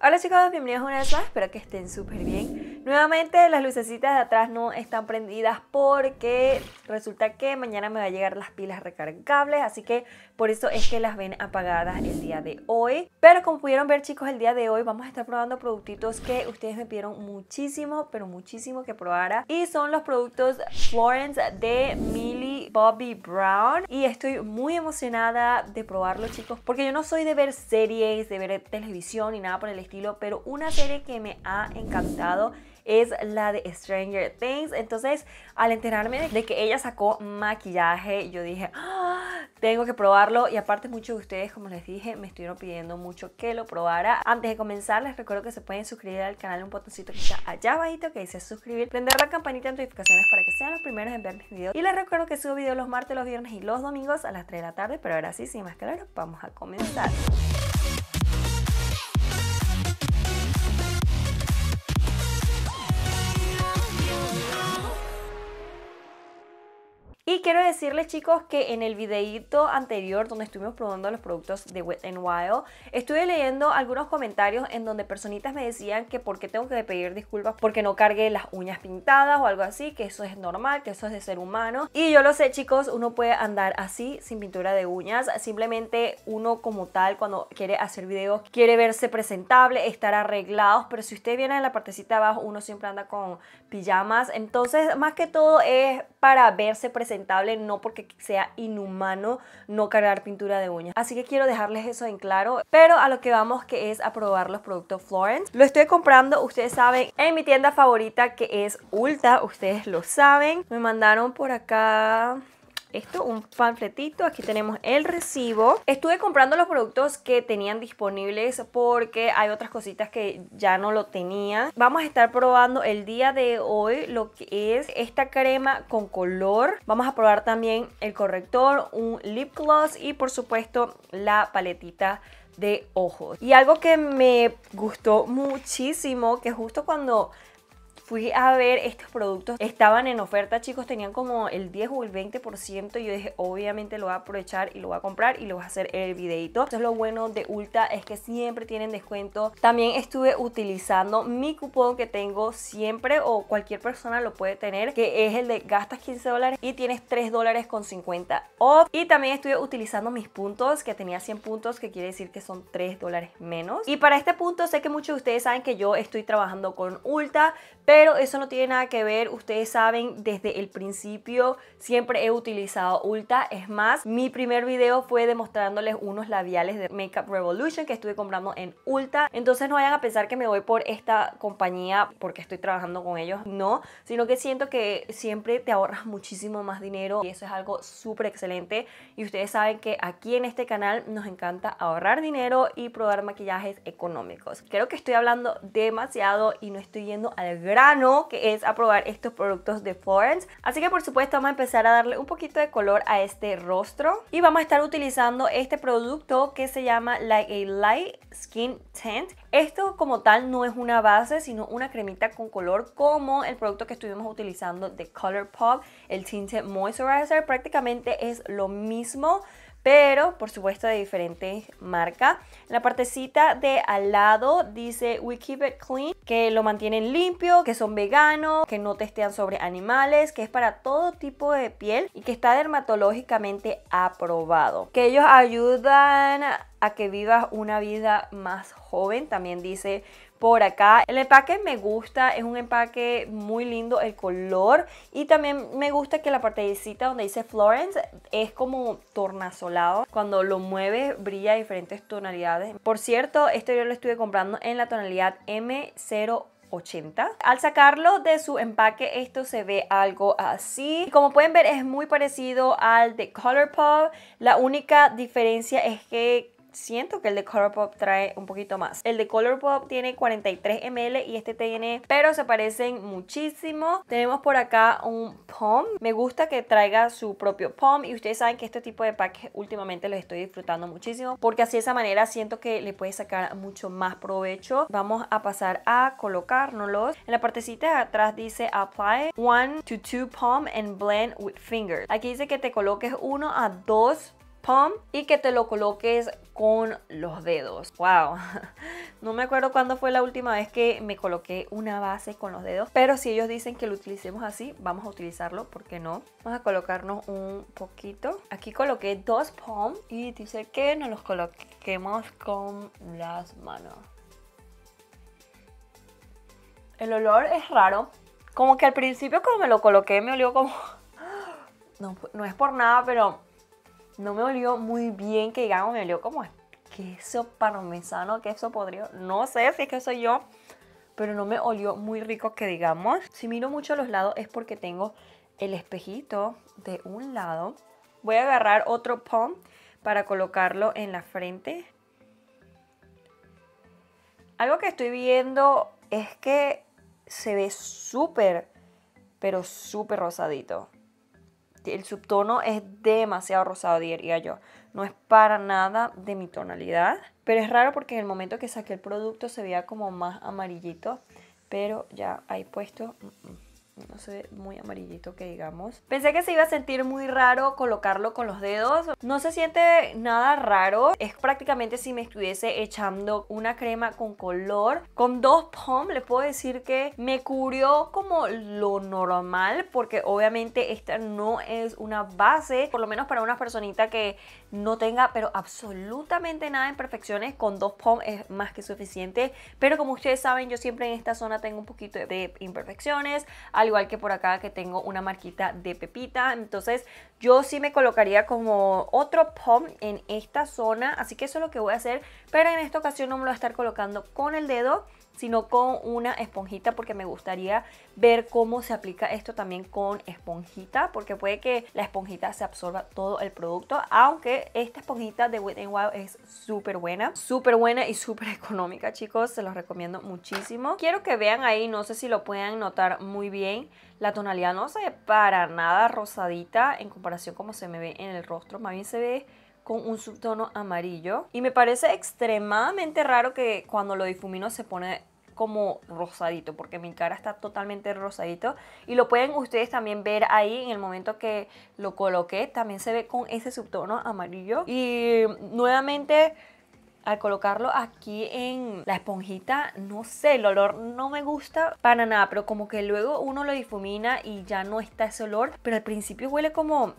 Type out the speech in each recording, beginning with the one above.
Hola chicos, bienvenidos una vez más, espero que estén súper bien. Nuevamente las lucecitas de atrás no están prendidas porque resulta que mañana me va a llegar las pilas recargables, así que por eso es que las ven apagadas el día de hoy. Pero como pudieron ver chicos, el día de hoy vamos a estar probando productitos que ustedes me pidieron muchísimo, pero muchísimo que probara. Y son los productos Florence de Millie Bobby Brown. Y estoy muy emocionada de probarlo chicos, porque yo no soy de ver series, de ver televisión ni nada por el estilo, pero una serie que me ha encantado es la de Stranger Things. Entonces, al enterarme de que ella sacó maquillaje, yo dije, ah, tengo que probarlo. Y aparte muchos de ustedes, como les dije, me estuvieron pidiendo mucho que lo probara. Antes de comenzar, les recuerdo que se pueden suscribir al canal un botoncito que está allá abajito que dice suscribir. Prender la campanita de notificaciones para que sean los primeros en ver mis videos. Y les recuerdo que subo videos los martes, los viernes y los domingos a las 3 de la tarde. Pero ahora sí, sin más claro, vamos a comenzar. Y quiero decirles chicos que en el videíto anterior donde estuvimos probando los productos de Wet n Wild, estuve leyendo algunos comentarios en donde personitas me decían que por qué tengo que pedir disculpas porque no cargué las uñas pintadas o algo así, que eso es normal, que eso es de ser humano. Y yo lo sé chicos, uno puede andar así sin pintura de uñas, simplemente uno como tal cuando quiere hacer videos quiere verse presentable, estar arreglados, pero si usted viene en la partecita abajo uno siempre anda con pijamas. Entonces, más que todo es para verse presentable, no porque sea inhumano no cargar pintura de uñas. Así que quiero dejarles eso en claro. Pero a lo que vamos que es a probar los productos Florence. Lo estoy comprando, ustedes saben, en mi tienda favorita que es Ulta. Ustedes lo saben. Me mandaron por acá esto, un panfletito. Aquí tenemos el recibo. Estuve comprando los productos que tenían disponibles porque hay otras cositas que ya no lo tenía. Vamos a estar probando el día de hoy lo que es esta crema con color. Vamos a probar también el corrector, un lip gloss y por supuesto la paletita de ojos. Y algo que me gustó muchísimo, que justo cuando fui a ver estos productos, estaban en oferta, chicos, tenían como el 10 o el 20%. Y yo dije, obviamente lo voy a aprovechar y lo voy a comprar y lo voy a hacer el videito. Eso es lo bueno de Ulta, es que siempre tienen descuento. También estuve utilizando mi cupón que tengo siempre o cualquier persona lo puede tener, que es el de gastas 15 dólares y tienes 3 dólares con 50 off. Y también estuve utilizando mis puntos, que tenía 100 puntos, que quiere decir que son 3 dólares menos. Y para este punto sé que muchos de ustedes saben que yo estoy trabajando con Ulta, pero pero eso no tiene nada que ver, ustedes saben, desde el principio siempre he utilizado Ulta. Es más, mi primer video fue demostrándoles unos labiales de Makeup Revolution que estuve comprando en Ulta. Entonces no vayan a pensar que me voy por esta compañía porque estoy trabajando con ellos, no. Sino que siento que siempre te ahorras muchísimo más dinero y eso es algo súper excelente. Y ustedes saben que aquí en este canal nos encanta ahorrar dinero y probar maquillajes económicos. Creo que estoy hablando demasiado y no estoy yendo al grano que es aprobar estos productos de Florence. Así que por supuesto vamos a empezar a darle un poquito de color a este rostro. Y vamos a estar utilizando este producto que se llama Like a Light Skin Tint. Esto como tal no es una base, sino una cremita con color como el producto que estuvimos utilizando de Colourpop, el Tinte Moisturizer. Prácticamente es lo mismo pero por supuesto de diferentes marcas. la partecita de al lado dice We Keep It Clean, que lo mantienen limpio, que son veganos, que no testean sobre animales, que es para todo tipo de piel y que está dermatológicamente aprobado. Que ellos ayudan a que vivas una vida más joven, también dice por acá. El empaque me gusta, es un empaque muy lindo el color y también me gusta que la partecita donde dice Florence es como tornasolado. Cuando lo mueves brilla diferentes tonalidades. Por cierto, este yo lo estuve comprando en la tonalidad m 080 Al sacarlo de su empaque esto se ve algo así. como pueden ver es muy parecido al de Colourpop. La única diferencia es que siento que el de Colourpop trae un poquito más. El de Colourpop tiene 43 ml y este tiene, pero se parecen muchísimo. Tenemos por acá un POM. Me gusta que traiga su propio POM y ustedes saben que este tipo de packs últimamente los estoy disfrutando muchísimo porque así de esa manera siento que le puede sacar mucho más provecho. Vamos a pasar a colocárnoslos. En la partecita de atrás dice apply one to two POM and blend with fingers. Aquí dice que te coloques uno a dos y que te lo coloques con los dedos. ¡Wow! No me acuerdo cuándo fue la última vez que me coloqué una base con los dedos, pero si ellos dicen que lo utilicemos así, vamos a utilizarlo, ¿por qué no? Vamos a colocarnos un poquito. Aquí coloqué dos pom y dice que nos los coloquemos con las manos. El olor es raro. Como que al principio cuando me lo coloqué me olió como... No, no es por nada, pero no me olió muy bien, que digamos, me olió como queso parmesano, queso podrido. No sé si es que soy yo, pero no me olió muy rico, que digamos. Si miro mucho a los lados es porque tengo el espejito de un lado. Voy a agarrar otro pom para colocarlo en la frente. Algo que estoy viendo es que se ve súper, pero súper rosadito el subtono es demasiado rosado, diría yo. No es para nada de mi tonalidad. Pero es raro porque en el momento que saqué el producto se veía como más amarillito. Pero ya hay puesto... Mm, mm no sé, muy amarillito que digamos. Pensé que se iba a sentir muy raro colocarlo con los dedos. No se siente nada raro. Es prácticamente si me estuviese echando una crema con color. Con dos pom les puedo decir que me cubrió como lo normal porque obviamente esta no es una base, por lo menos para una personita que no tenga pero absolutamente nada de imperfecciones con dos pom es más que suficiente. Pero como ustedes saben, yo siempre en esta zona tengo un poquito de imperfecciones, al igual que por acá que tengo una marquita de pepita. Entonces yo sí me colocaría como otro pom en esta zona, así que eso es lo que voy a hacer, pero en esta ocasión no me lo voy a estar colocando con el dedo, sino con una esponjita porque me gustaría ver cómo se aplica esto también con esponjita porque puede que la esponjita se absorba todo el producto aunque esta esponjita de Wet n Wild es súper buena súper buena y súper económica chicos se los recomiendo muchísimo quiero que vean ahí no sé si lo pueden notar muy bien la tonalidad no se ve para nada rosadita en comparación como se me ve en el rostro más bien se ve con un subtono amarillo. Y me parece extremadamente raro que cuando lo difumino se pone como rosadito, porque mi cara está totalmente rosadito. Y lo pueden ustedes también ver ahí en el momento que lo coloqué. También se ve con ese subtono amarillo. Y nuevamente... Al colocarlo aquí en la esponjita, no sé, el olor no me gusta para nada, pero como que luego uno lo difumina y ya no está ese olor, pero al principio huele como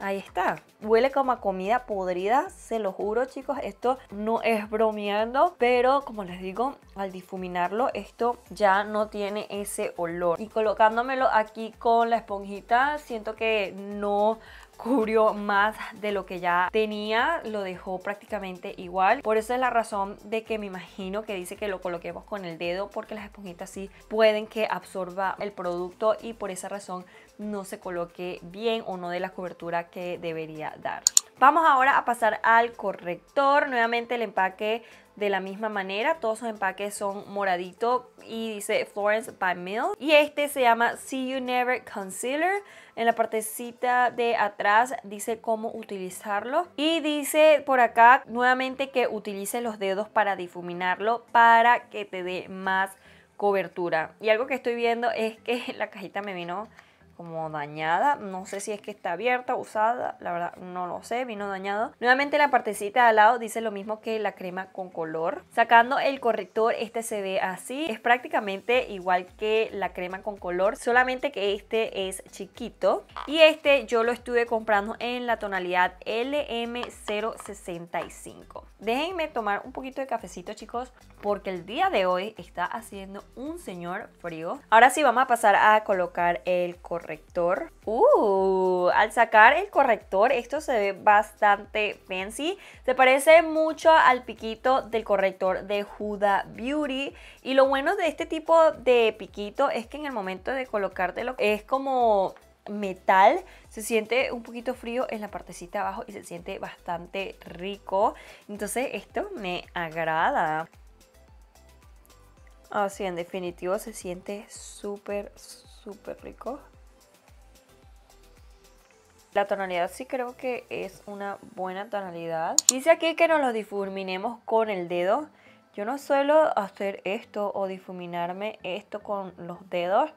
Ahí está. Huele como a comida podrida, se lo juro chicos, esto no es bromeando, pero como les digo, al difuminarlo esto ya no tiene ese olor. Y colocándomelo aquí con la esponjita, siento que no cubrió más de lo que ya tenía, lo dejó prácticamente igual. Por eso es la razón de que me imagino que dice que lo coloquemos con el dedo porque las esponjitas sí pueden que absorba el producto y por esa razón no se coloque bien o no de la cobertura que debería dar. Vamos ahora a pasar al corrector. Nuevamente el empaque de la misma manera. Todos los empaques son moradito y dice Florence by Mills Y este se llama See You Never Concealer. En la partecita de atrás dice cómo utilizarlo. Y dice por acá nuevamente que utilice los dedos para difuminarlo para que te dé más cobertura. Y algo que estoy viendo es que la cajita me vino como dañada. No sé si es que está abierta, usada, la verdad no lo sé, vino dañado. Nuevamente la partecita de al lado dice lo mismo que la crema con color. Sacando el corrector, este se ve así. Es prácticamente igual que la crema con color, solamente que este es chiquito. Y este yo lo estuve comprando en la tonalidad LM065. Déjenme tomar un poquito de cafecito, chicos, porque el día de hoy está haciendo un señor frío. Ahora sí vamos a pasar a colocar el corrector corrector. ¡Uh! Al sacar el corrector, esto se ve bastante fancy. Se parece mucho al piquito del corrector de Huda Beauty. Y lo bueno de este tipo de piquito es que en el momento de colocártelo es como metal, se siente un poquito frío en la partecita abajo y se siente bastante rico. Entonces esto me agrada. Así, en definitivo se siente súper, súper rico. La tonalidad sí creo que es una buena tonalidad. Dice aquí que no lo difuminemos con el dedo. Yo no suelo hacer esto o difuminarme esto con los dedos.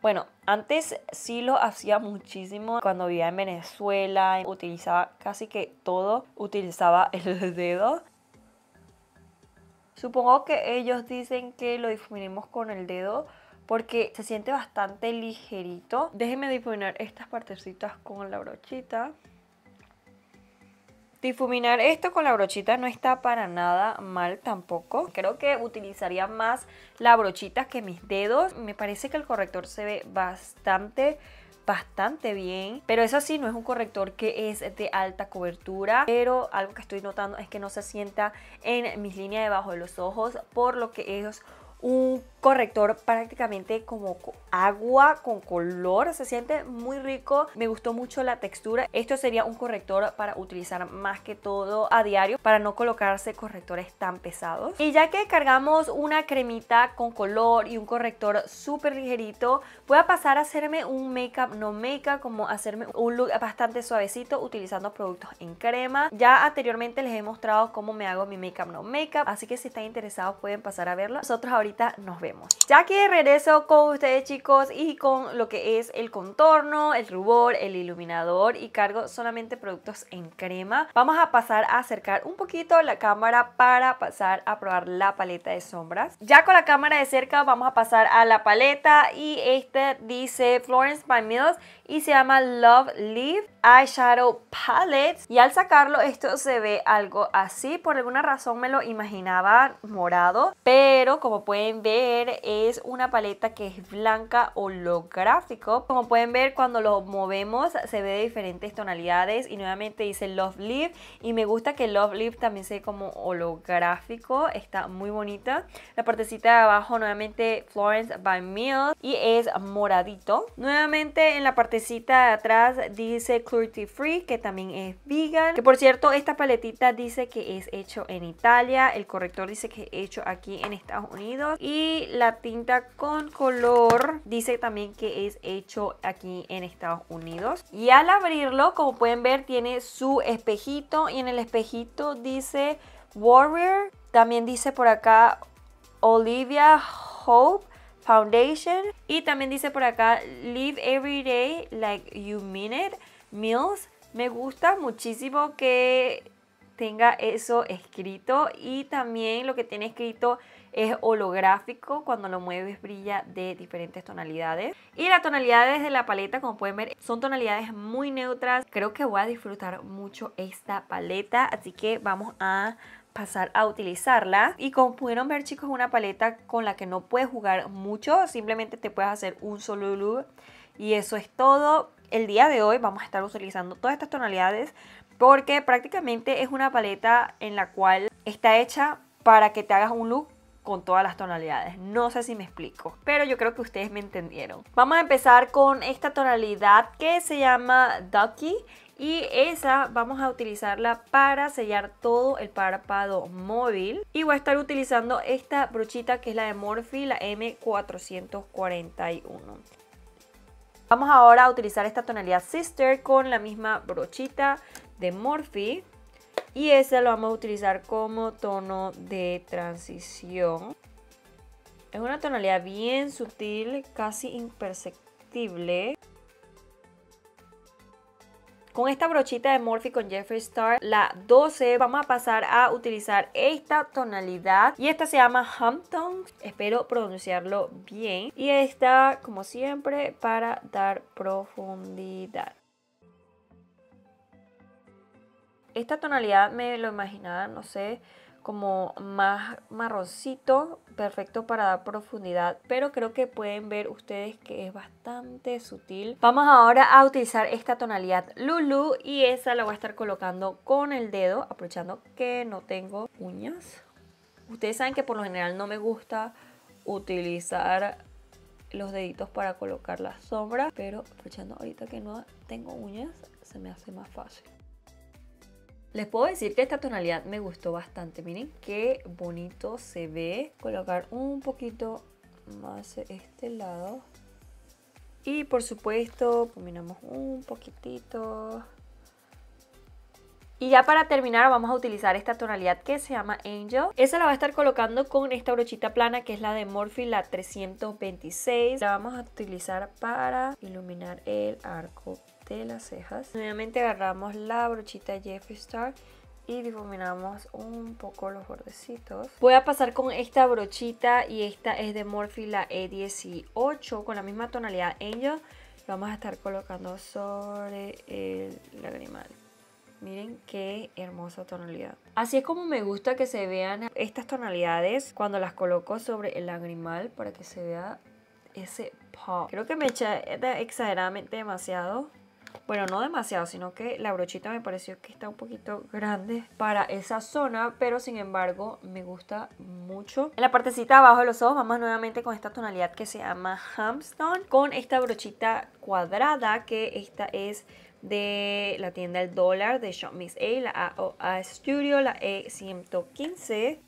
Bueno, antes sí lo hacía muchísimo. Cuando vivía en Venezuela, utilizaba casi que todo, utilizaba el dedo. Supongo que ellos dicen que lo difuminemos con el dedo porque se siente bastante ligerito. Déjenme difuminar estas partecitas con la brochita. Difuminar esto con la brochita no está para nada mal tampoco. Creo que utilizaría más la brochita que mis dedos. Me parece que el corrector se ve bastante bastante bien, pero eso sí no es un corrector que es de alta cobertura, pero algo que estoy notando es que no se sienta en mis líneas debajo de los ojos, por lo que es un corrector prácticamente como agua con color, se siente muy rico, me gustó mucho la textura, esto sería un corrector para utilizar más que todo a diario para no colocarse correctores tan pesados y ya que cargamos una cremita con color y un corrector súper ligerito, voy a pasar a hacerme un make-up no make-up, como hacerme un look bastante suavecito utilizando productos en crema, ya anteriormente les he mostrado cómo me hago mi make-up no make-up, así que si están interesados pueden pasar a verlo, nosotros ahorita nos vemos. Ya que regreso con ustedes chicos y con lo que es el contorno, el rubor, el iluminador y cargo solamente productos en crema. Vamos a pasar a acercar un poquito la cámara para pasar a probar la paleta de sombras. Ya con la cámara de cerca vamos a pasar a la paleta y este dice Florence by Mills y se llama Love Leaf eyeshadow palette y al sacarlo esto se ve algo así por alguna razón me lo imaginaba morado pero como pueden ver es una paleta que es blanca holográfico como pueden ver cuando lo movemos se ve de diferentes tonalidades y nuevamente dice Love Live y me gusta que Love lip también se ve como holográfico está muy bonita la partecita de abajo nuevamente Florence by Mills y es moradito nuevamente en la partecita de atrás dice free, que también es vegan. Que por cierto, esta paletita dice que es hecho en Italia, el corrector dice que es hecho aquí en Estados Unidos y la tinta con color dice también que es hecho aquí en Estados Unidos. Y al abrirlo, como pueden ver, tiene su espejito y en el espejito dice Warrior, también dice por acá Olivia Hope Foundation y también dice por acá Live Every Day Like You Mean It. Mills. Me gusta muchísimo que tenga eso escrito y también lo que tiene escrito es holográfico, cuando lo mueves brilla de diferentes tonalidades. Y las tonalidades de la paleta, como pueden ver, son tonalidades muy neutras. Creo que voy a disfrutar mucho esta paleta, así que vamos a pasar a utilizarla y como pudieron ver chicos es una paleta con la que no puedes jugar mucho simplemente te puedes hacer un solo look y eso es todo el día de hoy vamos a estar utilizando todas estas tonalidades porque prácticamente es una paleta en la cual está hecha para que te hagas un look con todas las tonalidades. No sé si me explico, pero yo creo que ustedes me entendieron. Vamos a empezar con esta tonalidad que se llama Ducky y esa vamos a utilizarla para sellar todo el párpado móvil. Y voy a estar utilizando esta brochita que es la de Morphe, la M441. Vamos ahora a utilizar esta tonalidad Sister con la misma brochita de Morphe. Y esa lo vamos a utilizar como tono de transición. Es una tonalidad bien sutil, casi imperceptible. Con esta brochita de Morphe con Jeffree Star, la 12, vamos a pasar a utilizar esta tonalidad. Y esta se llama Hampton, espero pronunciarlo bien. Y esta, como siempre, para dar profundidad. Esta tonalidad me lo imaginaba, no sé, como más marroncito, perfecto para dar profundidad, pero creo que pueden ver ustedes que es bastante sutil. Vamos ahora a utilizar esta tonalidad Lulu y esa la voy a estar colocando con el dedo, aprovechando que no tengo uñas. Ustedes saben que por lo general no me gusta utilizar los deditos para colocar la sombra pero aprovechando ahorita que no tengo uñas, se me hace más fácil. Les puedo decir que esta tonalidad me gustó bastante. Miren qué bonito se ve. Colocar un poquito más este lado. Y por supuesto, combinamos un poquitito. Y ya para terminar vamos a utilizar esta tonalidad que se llama Angel. Esa la va a estar colocando con esta brochita plana que es la de Morphe, la 326. La vamos a utilizar para iluminar el arco de las cejas. Nuevamente agarramos la brochita Jeff Star y difuminamos un poco los bordecitos. Voy a pasar con esta brochita y esta es de Morphe la E18 con la misma tonalidad Angel. vamos a estar colocando sobre el lagrimal. Miren qué hermosa tonalidad. Así es como me gusta que se vean estas tonalidades cuando las coloco sobre el lagrimal para que se vea ese pop. Creo que me echa exageradamente demasiado bueno, no demasiado, sino que la brochita me pareció que está un poquito grande para esa zona, pero sin embargo me gusta mucho. En la partecita abajo de los ojos vamos nuevamente con esta tonalidad que se llama Hamstone, con esta brochita cuadrada que esta es de la tienda El Dólar de Shop Miss A, la AOA Studio, la E115.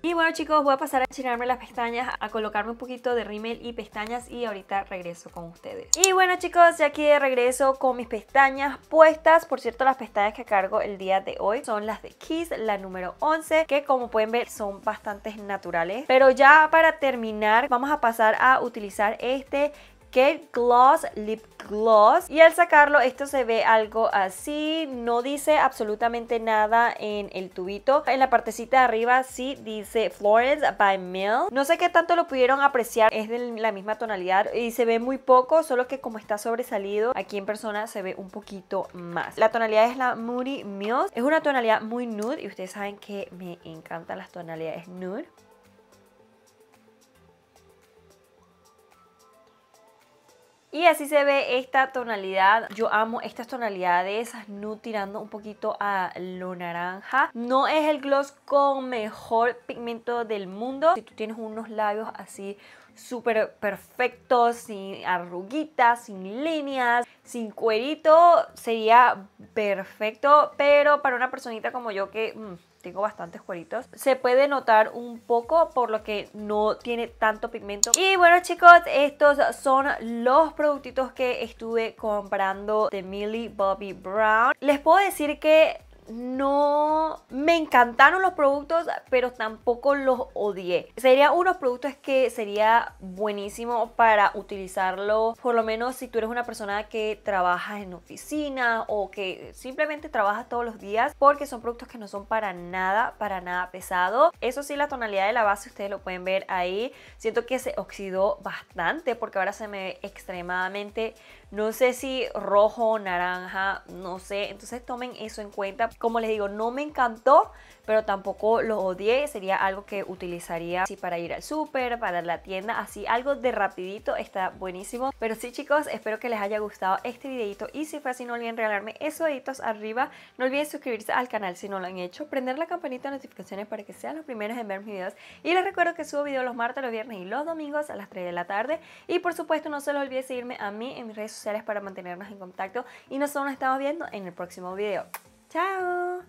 Y bueno chicos, voy a pasar a chinarme las pestañas, a colocarme un poquito de rímel y pestañas y ahorita regreso con ustedes. Y bueno chicos, ya aquí regreso con mis pestañas puestas. Por cierto, las pestañas que cargo el día de hoy son las de Kiss, la número 11, que como pueden ver son bastante naturales. Pero ya para terminar, vamos a pasar a utilizar este que Gloss Lip Gloss. Y al sacarlo esto se ve algo así, no dice absolutamente nada en el tubito. En la partecita de arriba sí dice Florence by Mill. No sé qué tanto lo pudieron apreciar, es de la misma tonalidad y se ve muy poco, solo que como está sobresalido, aquí en persona se ve un poquito más. La tonalidad es la Moody Mills, es una tonalidad muy nude y ustedes saben que me encantan las tonalidades nude. Y así se ve esta tonalidad. Yo amo estas tonalidades, No tirando un poquito a lo naranja. No es el gloss con mejor pigmento del mundo. Si tú tienes unos labios así súper perfectos, sin arruguitas, sin líneas, sin cuerito, sería perfecto. Pero para una personita como yo que... Mm, tengo bastantes cueritos. Se puede notar un poco por lo que no tiene tanto pigmento. Y bueno chicos, estos son los productitos que estuve comprando de Millie Bobby Brown. Les puedo decir que no me encantaron los productos, pero tampoco los odié. Sería unos productos que sería buenísimo para utilizarlo, por lo menos si tú eres una persona que trabaja en oficina o que simplemente trabaja todos los días, porque son productos que no son para nada, para nada pesado. Eso sí, la tonalidad de la base ustedes lo pueden ver ahí. Siento que se oxidó bastante porque ahora se me ve extremadamente no sé si rojo, naranja, no sé. Entonces tomen eso en cuenta. Como les digo, no me encantó, pero tampoco lo odié. Sería algo que utilizaría así para ir al súper, para la tienda, así algo de rapidito está buenísimo. Pero sí chicos, espero que les haya gustado este videito y si fue así no olviden regalarme esos deditos arriba. No olviden suscribirse al canal si no lo han hecho, prender la campanita de notificaciones para que sean los primeros en ver mis videos. Y les recuerdo que subo videos los martes, los viernes y los domingos a las 3 de la tarde. Y por supuesto no se los olvide seguirme a mí en mis redes sociales para mantenernos en contacto y nosotros nos estamos viendo en el próximo vídeo ¡Chao!